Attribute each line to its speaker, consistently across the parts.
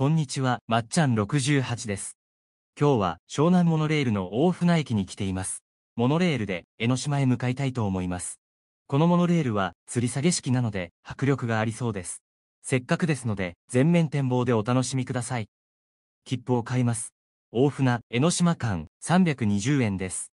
Speaker 1: こんにちは、まっちゃん68です。今日は湘南モノレールの大船駅に来ています。モノレールで江ノ島へ向かいたいと思います。このモノレールは吊り下げ式なので迫力がありそうです。せっかくですので全面展望でお楽しみください。切符を買います。大船、江ノ島間320円です。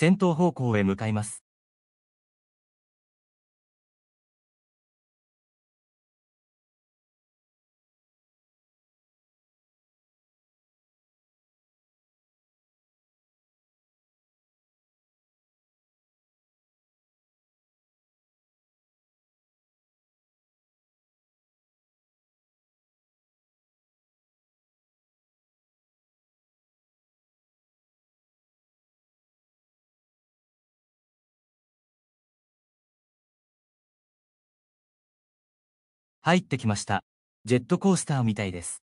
Speaker 1: 戦闘方向へ向かいます。入ってきました。ジェットコースターみたいです。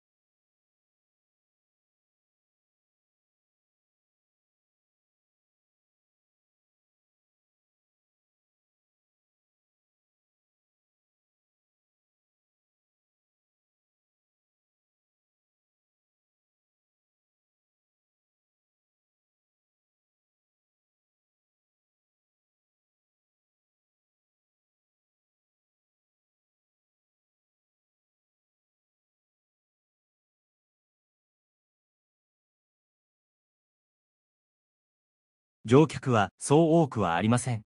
Speaker 1: 乗客はそう多くはありません。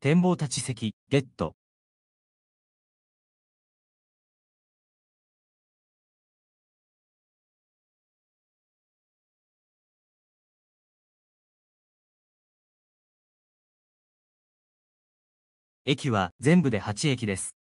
Speaker 1: 展望立ち席、ゲット。駅は全部で8駅です。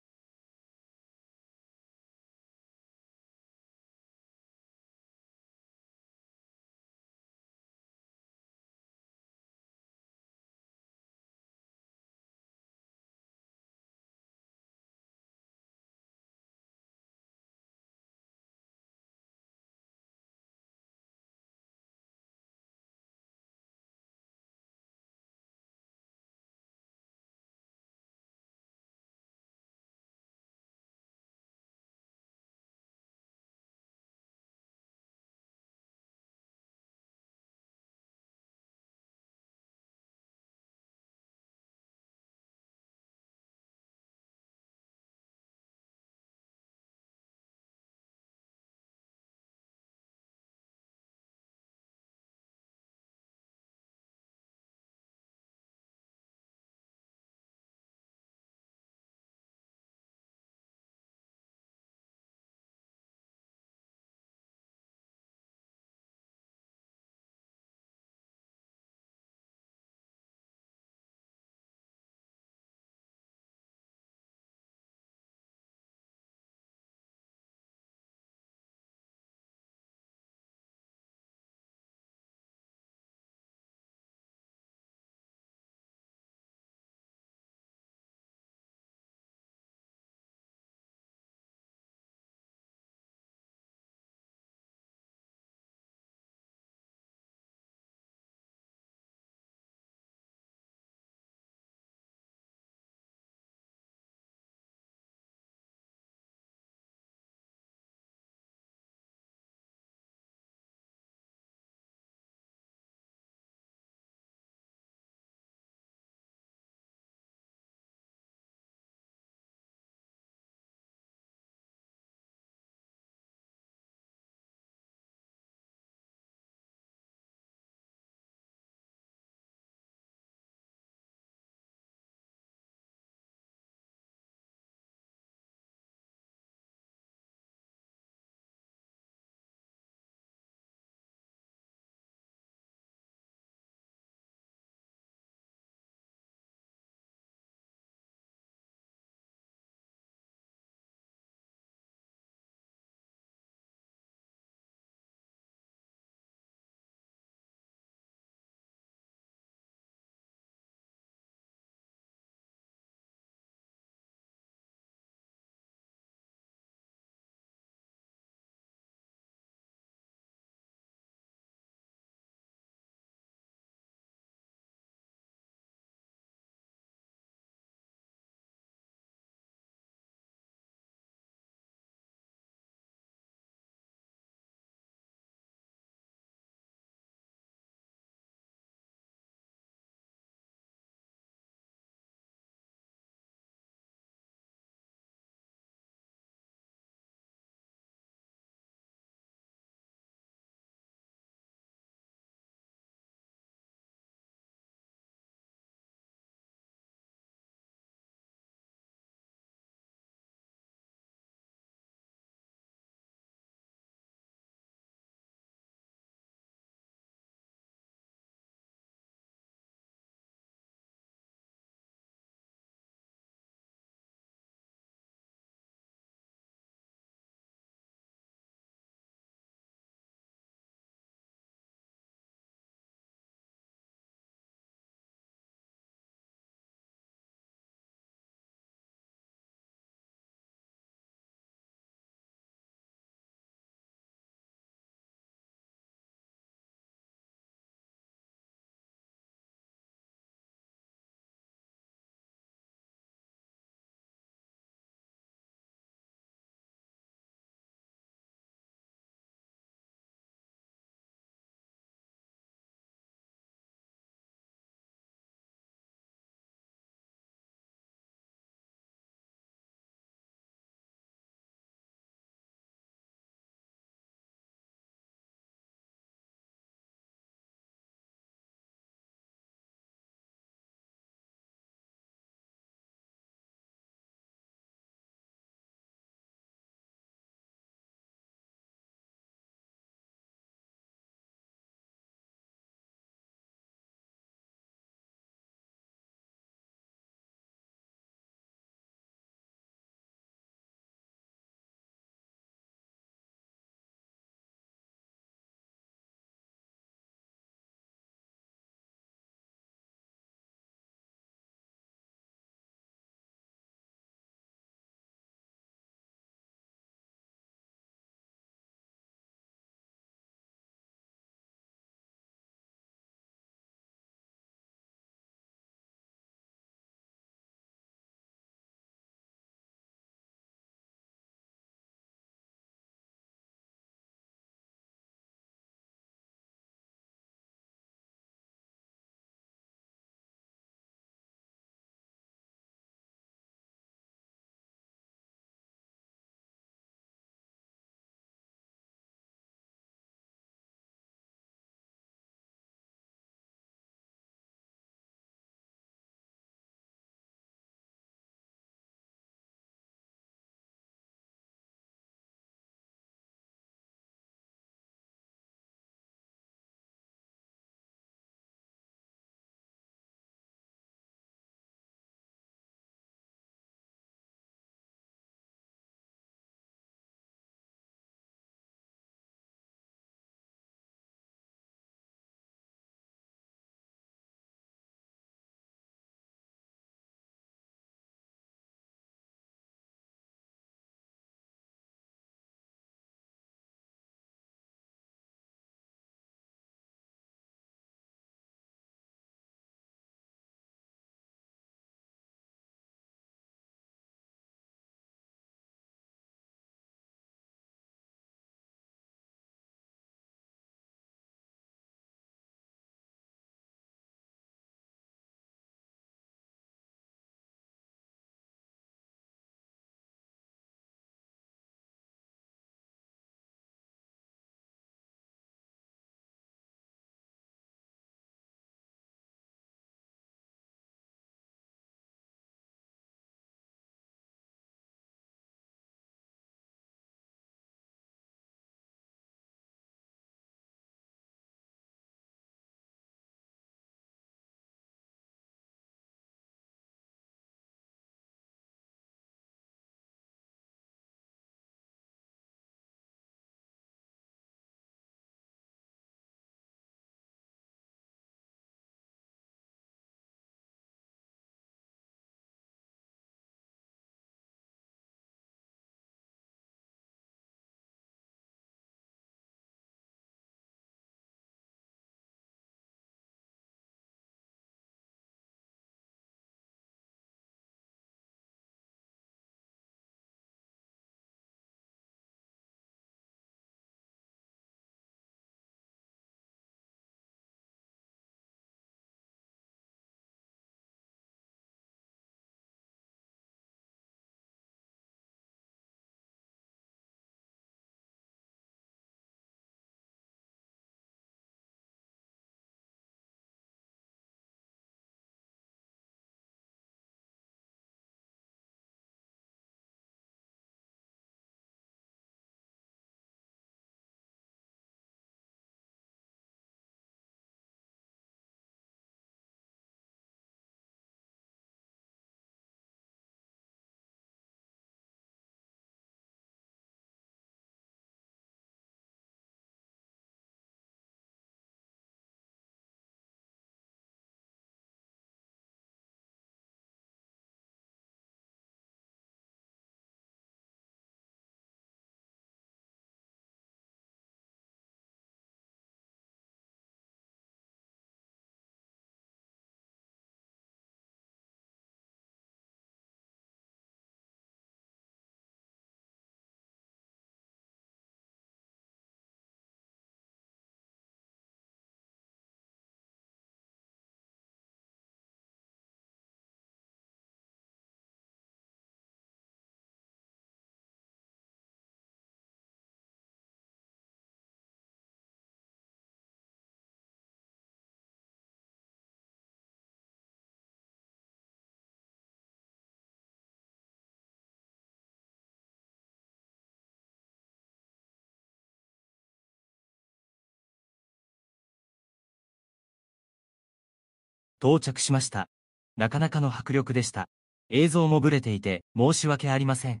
Speaker 1: 到着しました。なかなかの迫力でした。映像もブレていて申し訳ありません。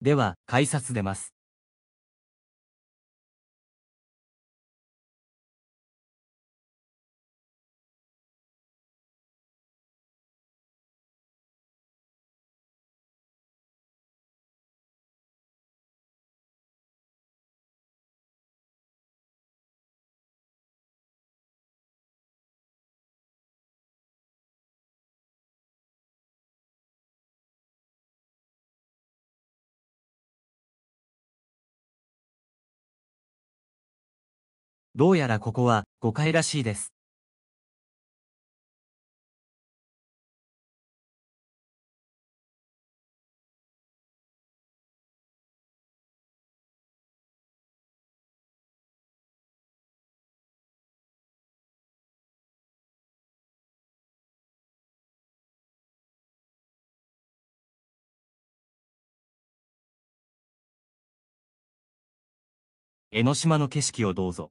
Speaker 1: では、改札出ます。どうやらここは5解らしいです。江ノ島の景色をどうぞ。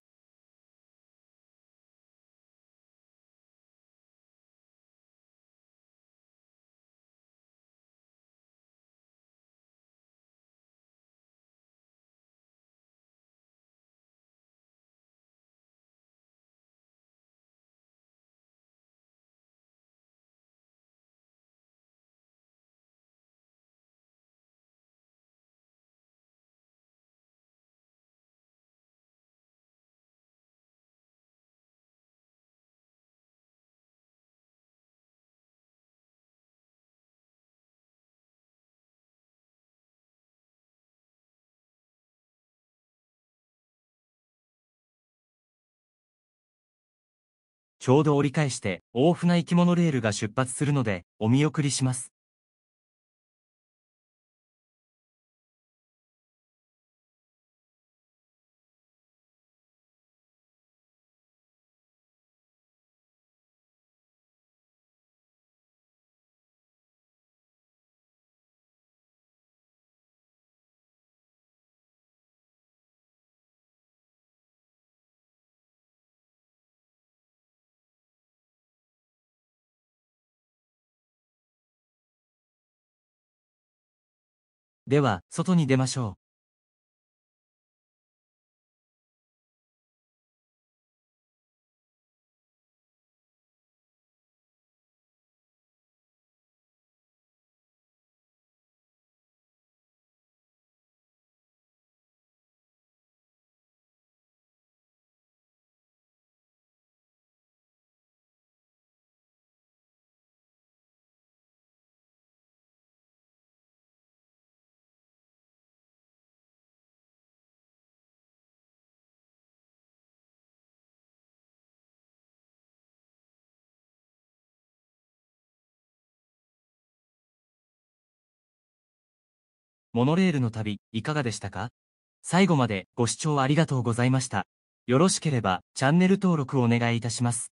Speaker 1: ちょうど折り返して、大船生き物レールが出発するので、お見送りします。では、外に出ましょう。モノレールの旅、いかがでしたか最後までご視聴ありがとうございました。よろしければ、チャンネル登録お願いいたします。